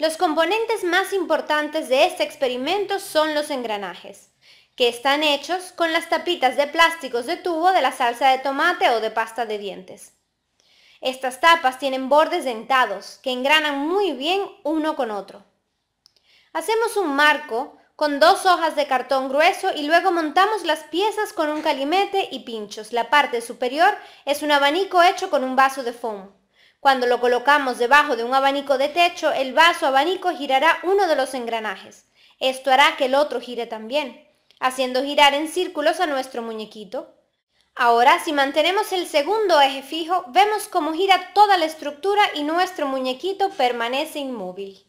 Los componentes más importantes de este experimento son los engranajes, que están hechos con las tapitas de plásticos de tubo de la salsa de tomate o de pasta de dientes. Estas tapas tienen bordes dentados que engranan muy bien uno con otro. Hacemos un marco con dos hojas de cartón grueso y luego montamos las piezas con un calimete y pinchos. La parte superior es un abanico hecho con un vaso de foam. Cuando lo colocamos debajo de un abanico de techo, el vaso abanico girará uno de los engranajes. Esto hará que el otro gire también, haciendo girar en círculos a nuestro muñequito. Ahora, si mantenemos el segundo eje fijo, vemos cómo gira toda la estructura y nuestro muñequito permanece inmóvil.